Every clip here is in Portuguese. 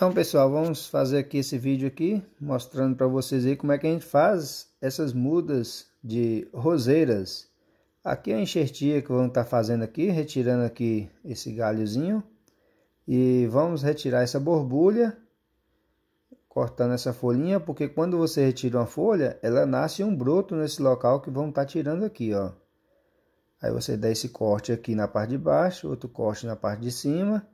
Então pessoal, vamos fazer aqui esse vídeo aqui, mostrando para vocês aí como é que a gente faz essas mudas de roseiras. Aqui é a enxertia que vamos estar tá fazendo aqui, retirando aqui esse galhozinho. E vamos retirar essa borbulha, cortando essa folhinha, porque quando você retira uma folha, ela nasce um broto nesse local que vamos estar tá tirando aqui, ó. Aí você dá esse corte aqui na parte de baixo, outro corte na parte de cima.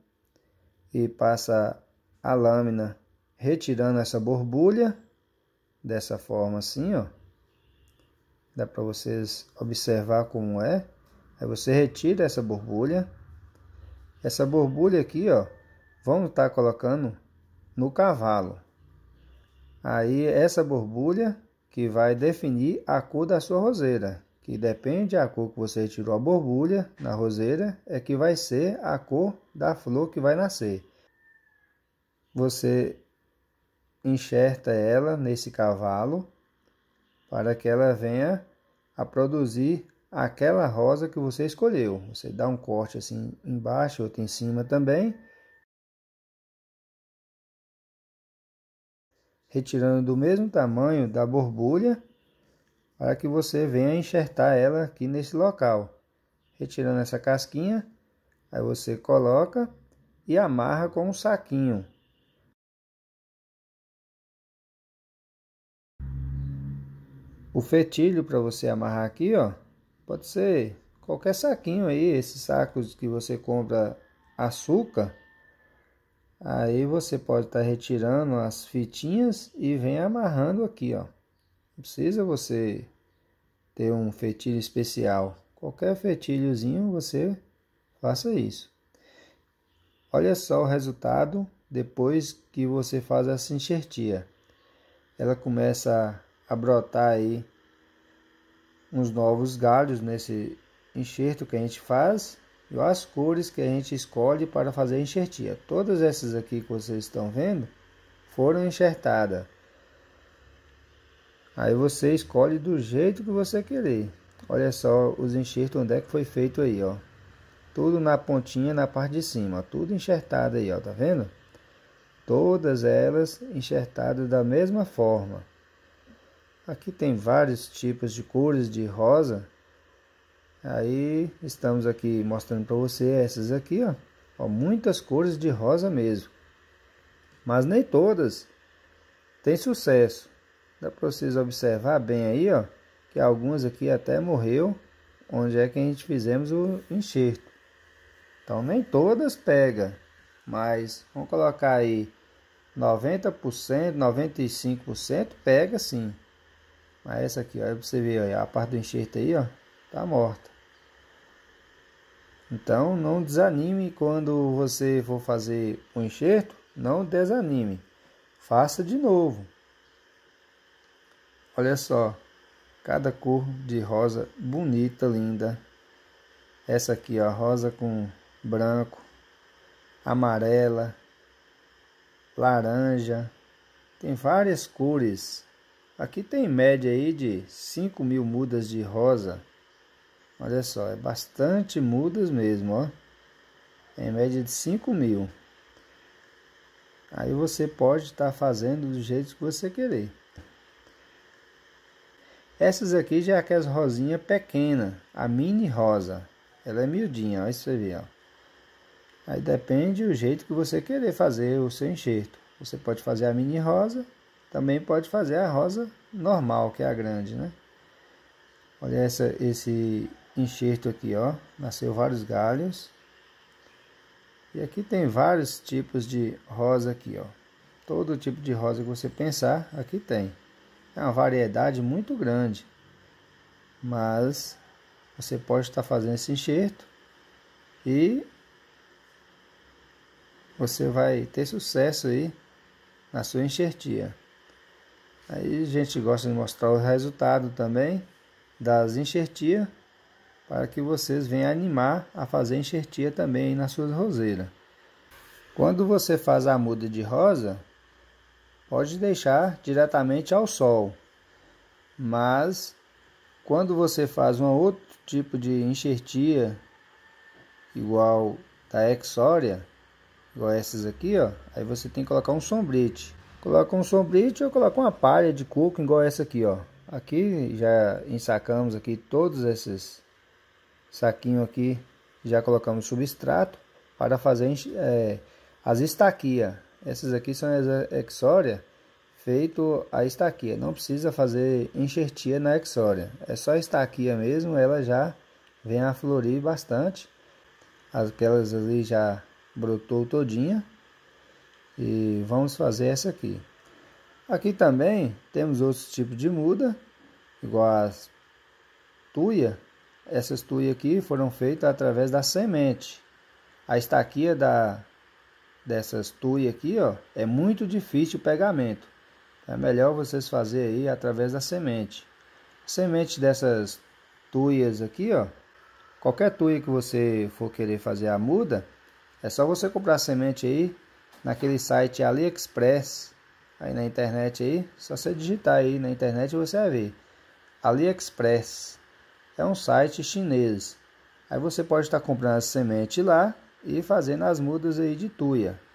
E passa a lâmina retirando essa borbulha, dessa forma assim, ó. Dá para vocês observar como é. Aí você retira essa borbulha. Essa borbulha aqui, ó, vamos estar tá colocando no cavalo. Aí essa borbulha que vai definir a cor da sua roseira, que depende da cor que você tirou a borbulha na roseira, é que vai ser a cor da flor que vai nascer você enxerta ela nesse cavalo para que ela venha a produzir aquela rosa que você escolheu. Você dá um corte assim embaixo, outro em cima também. Retirando do mesmo tamanho da borbulha para que você venha enxertar ela aqui nesse local. Retirando essa casquinha, aí você coloca e amarra com um saquinho o fetilho para você amarrar aqui, ó. Pode ser qualquer saquinho aí, esses sacos que você compra açúcar. Aí você pode estar tá retirando as fitinhas e vem amarrando aqui, ó. Não precisa você ter um fetilho especial. Qualquer fetilhozinho você faça isso. Olha só o resultado depois que você faz essa enxertia. Ela começa a brotar aí uns novos galhos nesse enxerto que a gente faz e as cores que a gente escolhe para fazer a enxertia. Todas essas aqui que vocês estão vendo foram enxertadas. Aí você escolhe do jeito que você querer. Olha só os enxertos onde é que foi feito aí, ó. Tudo na pontinha, na parte de cima, tudo enxertado aí, ó, tá vendo? Todas elas enxertadas da mesma forma. Aqui tem vários tipos de cores de rosa. Aí estamos aqui mostrando para você essas aqui, ó. ó. Muitas cores de rosa mesmo. Mas nem todas têm sucesso. Dá para vocês observar bem aí, ó. Que algumas aqui até morreu. Onde é que a gente fizemos o enxerto. Então nem todas pega. Mas vamos colocar aí 90%, 95% pega sim. Mas é essa aqui, olha, você vê a parte do enxerto aí, ó, tá morta. Então não desanime quando você for fazer o um enxerto, não desanime. Faça de novo. Olha só, cada cor de rosa bonita, linda. Essa aqui, ó, rosa com branco, amarela, laranja. Tem várias cores. Aqui tem em média aí de 5 mil mudas de rosa. Olha só, é bastante mudas mesmo, ó. É em média de 5 mil. Aí você pode estar tá fazendo do jeito que você querer. Essas aqui já é aquelas rosinha pequena, a mini rosa. Ela é miudinha, olha isso aí, ó. Aí depende do jeito que você querer fazer o seu enxerto. Você pode fazer a mini rosa também pode fazer a rosa normal, que é a grande, né? Olha essa, esse enxerto aqui, ó. Nasceu vários galhos. E aqui tem vários tipos de rosa aqui, ó. Todo tipo de rosa que você pensar, aqui tem. É uma variedade muito grande. Mas você pode estar fazendo esse enxerto e você vai ter sucesso aí na sua enxertia. Aí a gente gosta de mostrar o resultado também das enxertias para que vocês venham animar a fazer enxertia também nas suas roseiras. Quando você faz a muda de rosa, pode deixar diretamente ao sol, mas quando você faz um outro tipo de enxertia, igual da Exória, igual essas aqui, ó, aí você tem que colocar um sombrete Coloca um sombrite ou coloca uma palha de coco igual essa aqui, ó. Aqui já ensacamos aqui todos esses saquinhos aqui. Já colocamos substrato para fazer é, as estaquias. Essas aqui são as exória feito a estaquia. Não precisa fazer enxertia na exória. É só estaquia mesmo, ela já vem a florir bastante. Aquelas ali já brotou todinha. E vamos fazer essa aqui. Aqui também temos outros tipos de muda, igual as tuia. Essas tuia aqui foram feitas através da semente. A estaquia da, dessas tuia aqui ó, é muito difícil o pegamento. É melhor vocês fazerem aí através da semente. A semente dessas tuias aqui, ó. Qualquer tuia que você for querer fazer a muda, é só você comprar semente aí naquele site AliExpress, aí na internet aí, só você digitar aí na internet você vai ver. AliExpress é um site chinês. Aí você pode estar comprando a semente lá e fazendo as mudas aí de tuia.